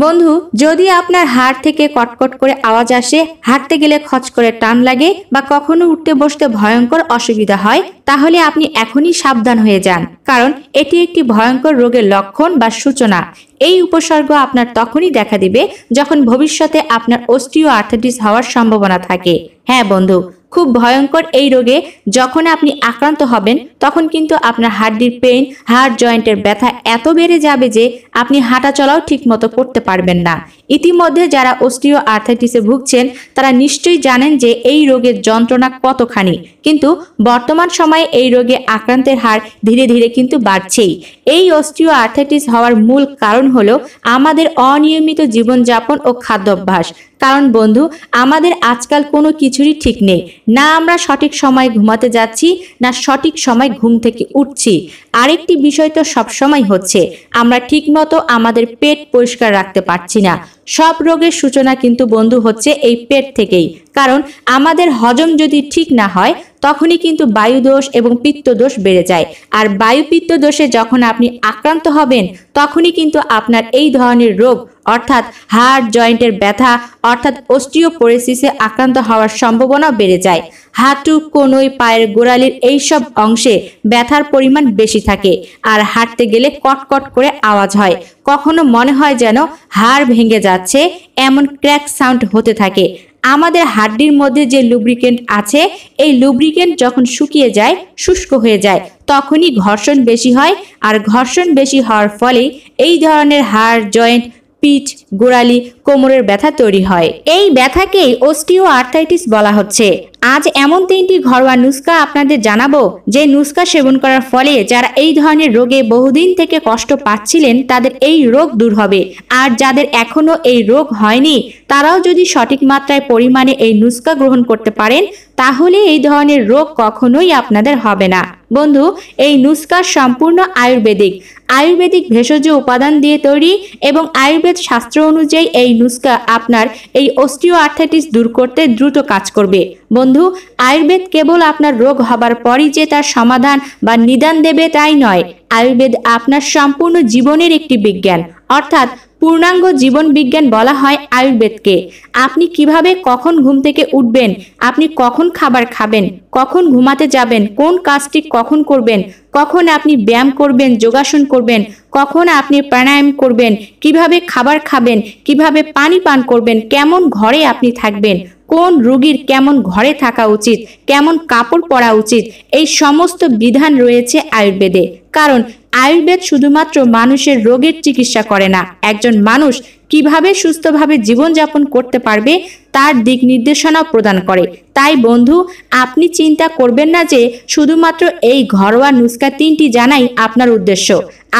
বন্ধু যদি আপনার হাড় থেকে কটকট করে আওয়াজ আসে হাঁটতে গেলে খচ করে টান লাগে বা কখনো উঠতে বসতে ভয়ঙ্কর অসুবিধা হয় তাহলে আপনি এখনই সাবধান হয়ে যান কারণ এটি একটি ভয়ঙ্কর রোগের লক্ষণ বা সূচনা এই উপসর্গ আপনার তখনই দেখা দিবে যখন ভবিষ্যতে আপনার অস্টিও আর্থাইটিস হওয়ার সম্ভাবনা থাকে হ্যাঁ বন্ধু খুব ভয়ঙ্কর এই রোগে যখন আপনি আক্রান্ত হবেন তখন কিন্তু আপনার হাড্ডির পেইন হাড় জয়েন্টের ব্যথা এত বেড়ে যাবে যে আপনি হাঁটা চলাও ঠিকমতো করতে পারবেন না ইতিমধ্যে যারা অস্ট্রিও আর্থাইটিসে ভুগছেন তারা নিশ্চয়ই জানেন যে এই রোগের যন্ত্রণা কতখানি কিন্তু বর্তমান সময়ে এই রোগে আক্রান্তের হার ধীরে ধীরে কিন্তু বাড়ছেই এই অস্ট্রিও আর্থাইটিস হওয়ার মূল কারণ হলো আমাদের অনিয়মিত জীবনযাপন ও খাদ্যাভ্যাস কারণ বন্ধু আমাদের আজকাল কোনো কিছুরই ঠিক নেই না আমরা সঠিক সময় ঘুমাতে যাচ্ছি না সঠিক সময় ঘুম থেকে উঠছি আরেকটি বিষয় তো সবসময় হচ্ছে আমরা ঠিকমতো আমাদের পেট পরিষ্কার রাখতে পারছি না সব রোগের সূচনা কিন্তু বন্ধু হচ্ছে এই পেট থেকেই কারণ আমাদের হজম যদি ঠিক না হয় তখনই কিন্তু বায়ুদোষ এবং পিত্তদোষ বেড়ে যায় আর বায়ুপিত্ত দোষে যখন আপনি আক্রান্ত হবেন তখনই কিন্তু আপনার এই ধরনের রোগ অর্থাৎ হাড় জয়েন্টের ব্যথা অর্থাৎ অস্টিওপোরেসিসে আক্রান্ত হওয়ার সম্ভাবনা বেড়ে যায় হাঁটু কোনই পায়ের গোড়ালির এইসব অংশে ব্যথার পরিমাণ বেশি থাকে আর হাঁটতে গেলে কটকট করে আওয়াজ হয় কখনো মনে হয় যেন হাড় ভেঙে যাচ্ছে এমন ক্র্যাক সাউন্ড হতে থাকে আমাদের হাড্ডির মধ্যে যে লুব্রিকেন্ট আছে এই লুব্রিকেন্ট যখন শুকিয়ে যায় শুষ্ক হয়ে যায় তখনই ঘর্ষণ বেশি হয় আর ঘর্ষণ বেশি হওয়ার ফলে এই ধরনের হাড় জয়েন্ট পিঠ গোড়ালি কোমরের ব্যথা তৈরি হয় এই ব্যথাকেই অস্টিও আর্থাইটিস বলা হচ্ছে আজ এমন তিনটি ঘরোয়া নুস্কা আপনাদের জানাবো যে নুস্কা সেবন করার ফলে যারা এই ধরনের রোগে বহুদিন থেকে কষ্ট পাচ্ছিলেন তাদের এই রোগ দূর হবে আর যাদের এখনও এই রোগ হয়নি তারাও যদি সঠিক মাত্রায় পরিমাণে এই নুস্কা গ্রহণ করতে পারেন তাহলে এই ধরনের রোগ কখনোই আপনাদের হবে না বন্ধু এই নুস্কা সম্পূর্ণ আয়ুর্বেদিক আয়ুর্বেদিক ভেষজ উপাদান দিয়ে তৈরি এবং আয়ুর্বেদ শাস্ত্র অনুযায়ী এই নুস্কা আপনার এই অস্টিও আর্থাইটিস দূর করতে দ্রুত কাজ করবে বন্ধু বন্ধু আয়ুর্বেদ কেবল আপনার রোগ হবার পরই যে তার সমাধান বা নিদান দেবে তাই নয় আয়ুর্বেদ আপনার সম্পূর্ণ জীবনের একটি বিজ্ঞান অর্থাৎ পূর্ণাঙ্গ জীবন বিজ্ঞান বলা হয় আয়ুর্বেদকে আপনি কিভাবে কখন ঘুম থেকে উঠবেন আপনি কখন খাবার খাবেন কখন ঘুমাতে যাবেন কোন কাজটি কখন করবেন কখন আপনি ব্যায়াম করবেন যোগাসন করবেন কখন আপনি প্রাণায়াম করবেন কিভাবে খাবার খাবেন কিভাবে পানি পান করবেন কেমন ঘরে আপনি থাকবেন কোন রোগীর কেমন ঘরে থাকা উচিত কেমন কাপড় পরা উচিত এই সমস্ত বিধান রয়েছে আয়ুর্বেদে কারণ আয়ুর্বেদ শুধুমাত্র মানুষের রোগের চিকিৎসা করে না একজন মানুষ কিভাবে সুস্থভাবে জীবনযাপন করতে পারবে তার দিক নির্দেশনা প্রদান করে তাই বন্ধু আপনি চিন্তা করবেন না যে শুধুমাত্র এই ঘরোয়া নুস্কা তিনটি জানাই আপনার উদ্দেশ্য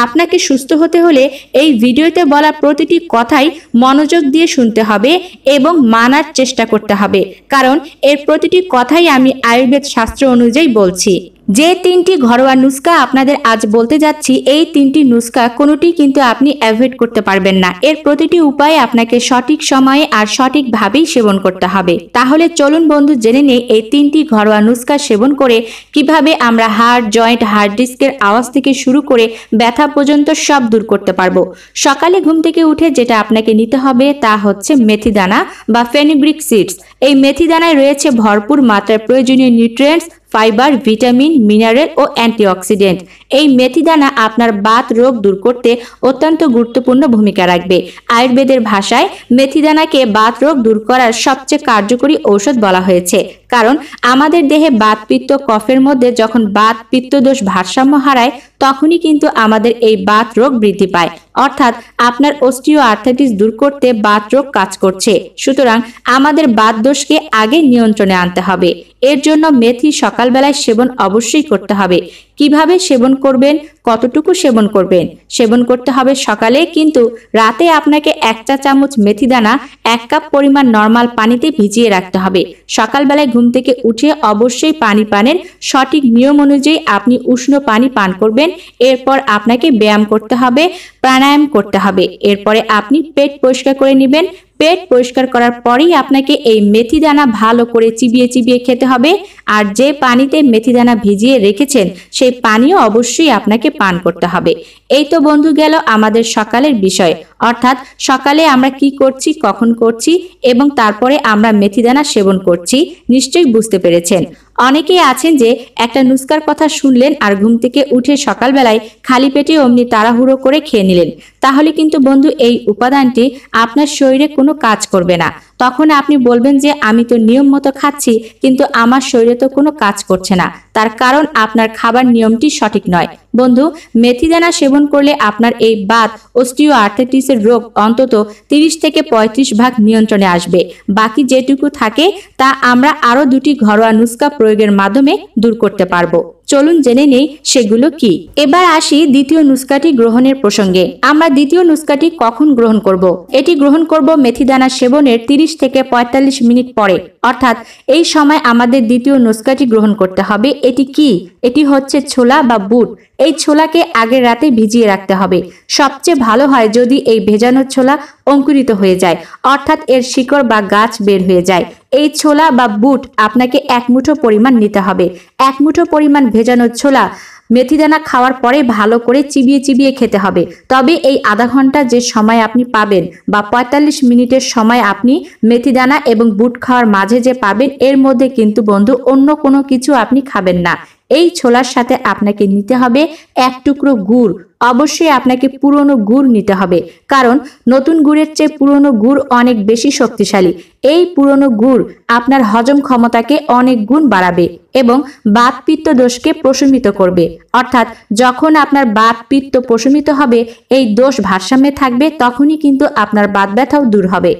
আপনাকে সুস্থ হতে হলে এই ভিডিওতে বলা প্রতিটি কথাই মনোযোগ দিয়ে শুনতে হবে এবং মানার চেষ্টা করতে হবে কারণ এর প্রতিটি কথাই আমি আয়ুর্বেদ শাস্ত্র অনুযায়ী বলছি যে তিনটি ঘরোয়া নুস্কা আপনাদের আজ বলতে যাচ্ছি এই তিনটি নুস্কা কোনোটি কিন্তু আপনি অ্যাভয়েড করতে পারবেন না এর প্রতিটি উপায়ে আপনাকে সঠিক সময়ে আর সঠিকভাবেই সেবন করতে হবে তাহলে চলুন বন্ধু জেনে নেই এই তিনটি ঘরোয়া নুস্কা সেবন করে কিভাবে আমরা হার্ট জয়েন্ট হার্ড ডিস্কের আওয়াজ থেকে শুরু করে ব্যথা পর্যন্ত সব দূর করতে পারবো সকালে ঘুম থেকে উঠে যেটা আপনাকে নিতে হবে তা হচ্ছে মেথিদানা বা ফেনিব্রিক সিডস এই মেথি দানায় রয়েছে ভরপুর মাত্রায় প্রয়োজনীয় নিউট্রিয়েন্টস ফাইবার ভিটামিন মিনারেল ও অ্যান্টিঅক্সিডেন্ট এই মেথি দানা আপনার বাত রোগ দূর করতে অত্যন্ত গুরুত্বপূর্ণ ভূমিকা রাখবে আয়ুর্বেদের ভাষায় মেথি দানাকে বাত রোগ দূর করার সবচেয়ে কার্যকরী ঔষধ বলা হয়েছে কারণ আমাদের দেহে বাতপিত্ত কফের মধ্যে যখন পিত্ত দোষ ভারসাম্য হারায় তখনই কিন্তু আমাদের এই বাত রোগ বৃদ্ধি পায় অর্থাৎ আপনার অস্টিও আর্থাইটিস দূর করতে বাত রোগ কাজ করছে সুতরাং আমাদের বাত দোষকে আগে নিয়ন্ত্রণে আনতে হবে এর জন্য মেথি সকালবেলায় সেবন অবশ্যই করতে হবে কিভাবে সেবন করবেন কতটুকু সেবন করবেন সেবন করতে হবে সকালে কিন্তু রাতে আপনাকে এক চা চামচ মেথি দানা এক কাপ পরিমাণ নর্মাল পানিতে ভিজিয়ে রাখতে হবে সকালবেলায় ঘুম থেকে উঠে অবশ্যই পানি পানের সঠিক নিয়ম অনুযায়ী আপনি উষ্ণ পানি পান করবেন এরপর আপনাকে ব্যায়াম করতে হবে প্রাণায়াম করতে হবে এরপরে আপনি পেট পরিষ্কার করে নেবেন পেট পরিষ্কার করার পরেই আপনাকে এই মেথি দানা ভালো করে চিবিয়ে চিবিয়ে খেতে হবে আর যে পানিতে মেথি দানা ভিজিয়ে রেখেছেন সেই পানিও অবশ্যই আপনাকে পান করতে হবে এই তো বন্ধু গেল আমাদের সকালের বিষয় অর্থাৎ সকালে আমরা কি করছি কখন করছি এবং তারপরে আমরা মেথি দানা সেবন করছি নিশ্চয়ই বুঝতে পেরেছেন অনেকেই আছেন যে একটা নুস্কার কথা শুনলেন আর ঘুম থেকে উঠে সকালবেলায় খালি পেটে অমনি তাড়াহুড়ো করে খেয়ে নিলেন তাহলে কিন্তু বন্ধু এই উপাদানটি আপনার শরীরে কোনো কাজ করবে না তখন আপনি বলবেন যে আমি তো নিয়ম মতো খাচ্ছি কিন্তু আমার শরীরে তো কোনো কাজ করছে না তার কারণ আপনার খাবার নিয়মটি সঠিক নয় বন্ধু মেথিদানা সেবন করলে আপনার এই বাত অস্টিও আর্থেটিসের রোগ অন্তত ৩০ থেকে ৩৫ ভাগ নিয়ন্ত্রণে আসবে বাকি যেটুকু থাকে তা আমরা আরও দুটি ঘরোয়া নুস্কা প্রয়োগের মাধ্যমে দূর করতে পারবো চলুন জেনে নেই সেগুলো কি এবার আসি দ্বিতীয় নুস্কাটি গ্রহণের প্রসঙ্গে আমরা দ্বিতীয় নুস্কাটি কখন গ্রহণ করব। এটি গ্রহণ করব মেথিদানা সেবনের 30 থেকে ৪৫ মিনিট পরে অর্থাৎ এই সময় আমাদের দ্বিতীয় নুস্কাটি গ্রহণ করতে হবে এটি কি এটি হচ্ছে ছোলা বা বুট এই ছোলাকে আগের রাতে ভিজিয়ে রাখতে হবে সবচেয়ে ভালো হয় যদি এই ভেজানো ছোলা অঙ্কুরিত হয়ে যায় অর্থাৎ এর শিকড় বা গাছ বের হয়ে যায় এই ছোলা বা বুট আপনাকে এক মুঠো পরিমাণ নিতে হবে এক মুঠো পরিমাণ ভেজানো ছোলা মেথিদানা খাওয়ার পরে ভালো করে চিবিয়ে চিবিয়ে খেতে হবে তবে এই আধা ঘন্টা যে সময় আপনি পাবেন বা ৪৫ মিনিটের সময় আপনি মেথিদানা এবং বুট খাওয়ার মাঝে যে পাবেন এর মধ্যে কিন্তু বন্ধু অন্য কোনো কিছু আপনি খাবেন না এই ছোলার সাথে আপনাকে নিতে হবে এক টুকরো গুড় অবশ্যই আপনাকে পুরনো গুড় নিতে হবে কারণ নতুন গুড়ের চেয়ে পুরনো গুড় অনেক বেশি শক্তিশালী এই পুরনো গুড় আপনার হজম ক্ষমতাকে অনেক গুণ বাড়াবে এবং পিত্ত দোষকে প্রশমিত করবে অর্থাৎ যখন আপনার পিত্ত প্রশমিত হবে এই দোষ ভারসাম্যে থাকবে তখনই কিন্তু আপনার বাত ব্যথাও দূর হবে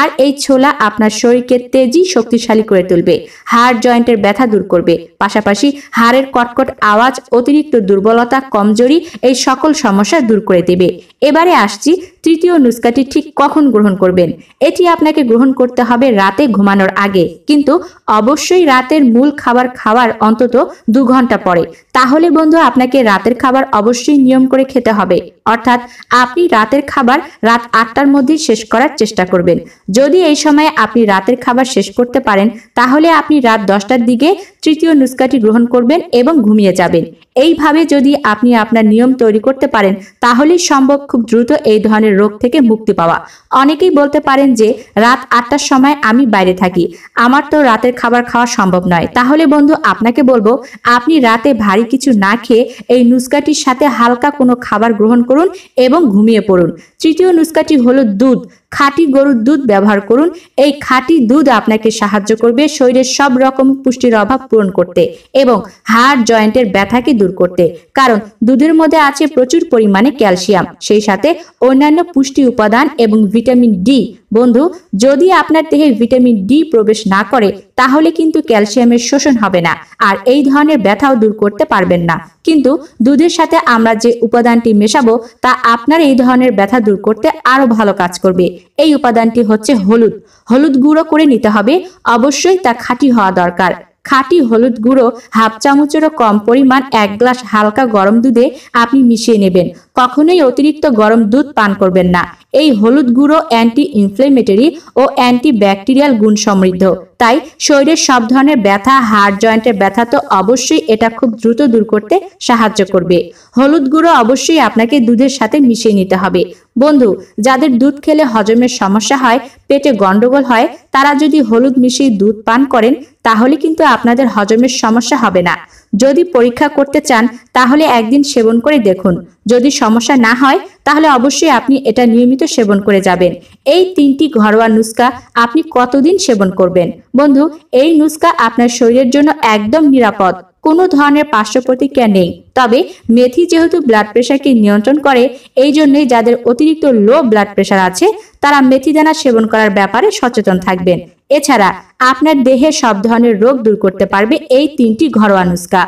আর এই ছোলা আপনার শরীরকে তেজি শক্তিশালী করে তুলবে হাড় জয়েন্টের ব্যথা দূর করবে পাশাপাশি হাড়ের কটকট আওয়াজ অতিরিক্ত দুর্বলতা কমজোরি এই সকল সকল সমস্যা দূর করে দেবে এবারে আসছি তৃতীয় নুস্কাটি ঠিক কখন গ্রহণ করবেন এটি আপনাকে গ্রহণ করতে হবে রাতে ঘুমানোর আগে কিন্তু অবশ্যই রাতের মূল খাবার খাওয়ার অন্তত দু ঘন্টা পরে তাহলে বন্ধু আপনাকে রাতের খাবার অবশ্যই নিয়ম করে খেতে হবে অর্থাৎ আপনি রাতের খাবার রাত আটটার মধ্যে শেষ করার চেষ্টা করবেন যদি এই সময়ে আপনি রাতের খাবার শেষ করতে পারেন তাহলে আপনি রাত দশটার দিকে তৃতীয় নুস্কাটি গ্রহণ করবেন এবং ঘুমিয়ে যাবেন এইভাবে যদি আপনি আপনার নিয়ম তৈরি করতে পারেন তাহলে সম্ভব খুব দ্রুত এই ধরনের রোগ থেকে মুক্তি পাওয়া অনেকেই বলতে পারেন যে রাত আটটার সময় আমি বাইরে থাকি আমার তো রাতের খাবার খাওয়া সম্ভব নয় তাহলে বন্ধু আপনাকে বলবো আপনি রাতে ভারী কিছু না খেয়ে এই নুস্কাটির সাথে হালকা কোনো খাবার গ্রহণ করুন এবং ঘুমিয়ে পড়ুন তৃতীয় নুস্কাটি হলো দুধ খাঁটি গরুর দুধ ব্যবহার করুন এই খাঁটি দুধ আপনাকে সাহায্য করবে শরীরের সব রকম পুষ্টির অভাব পূরণ করতে এবং হাড় জয়েন্টের ব্যথাকে দূর করতে কারণ দুধের মধ্যে আছে প্রচুর পরিমাণে ক্যালসিয়াম সেই সাথে অন্যান্য পুষ্টি উপাদান এবং ভিটামিন ডি বন্ধু যদি আপনার দেহে ভিটামিন ডি প্রবেশ না করে তাহলে কিন্তু ক্যালসিয়ামের শোষণ হবে না আর এই ধরনের ব্যথাও দূর করতে পারবেন না কিন্তু দুধের সাথে আমরা যে উপাদানটি মেশাবো তা আপনার এই ধরনের ব্যথা দূর করতে আরো ভালো কাজ করবে এই উপাদানটি হচ্ছে হলুদ হলুদ গুঁড়ো করে নিতে হবে অবশ্যই তা খাঁটি হওয়া দরকার খাঁটি হলুদ গুঁড়ো হাফ চামচেরও কম পরিমাণ এক গ্লাস হালকা গরম দুধে আপনি মিশিয়ে নেবেন কখনোই অতিরিক্ত গরম দুধ পান করবেন না এই হলুদ গুঁড়ো অ্যান্টি ইনফ্লেমেটরি ও অ্যান্টি ব্যাকটেরিয়াল গুণ সমৃদ্ধ তাই শরীরের সব ধরনের ব্যথা হাড় জয়েন্টের ব্যথা তো অবশ্যই এটা খুব দ্রুত দূর করতে সাহায্য করবে হলুদ গুঁড়ো অবশ্যই আপনাকে দুধের সাথে মিশিয়ে নিতে হবে বন্ধু যাদের দুধ খেলে হজমের সমস্যা হয় পেটে গন্ডগোল হয় তারা যদি হলুদ মিশিয়ে দুধ পান করেন তাহলে কিন্তু আপনাদের হজমের সমস্যা হবে না যদি পরীক্ষা করতে চান তাহলে একদিন সেবন করে দেখুন যদি সমস্যা না হয় তাহলে অবশ্যই আপনি এটা নিয়মিত সেবন করে যাবেন এই তিনটি ঘরোয়া নুস্কা আপনি কতদিন সেবন করবেন বন্ধু এই নুস্কা আপনার শরীরের জন্য একদম নিরাপদ কোনো ধরনের পার্শ্ব প্রতিক্রিয়া নেই তবে মেথি যেহেতু ব্লাড প্রেশারকে নিয়ন্ত্রণ করে এই জন্যই যাদের অতিরিক্ত লো ব্লাড প্রেশার আছে তারা মেথি দানা সেবন করার ব্যাপারে সচেতন থাকবেন এছাড়া আপনার দেহের সব ধরনের রোগ দূর করতে পারবে এই তিনটি ঘরোয়া নুস্কা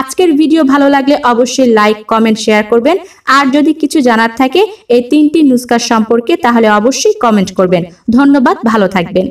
আজকের ভিডিও ভালো লাগলে অবশ্যই লাইক কমেন্ট শেয়ার করবেন আর যদি কিছু জানার থাকে এই তিনটি নুস্কার সম্পর্কে তাহলে অবশ্যই কমেন্ট করবেন ধন্যবাদ ভালো থাকবেন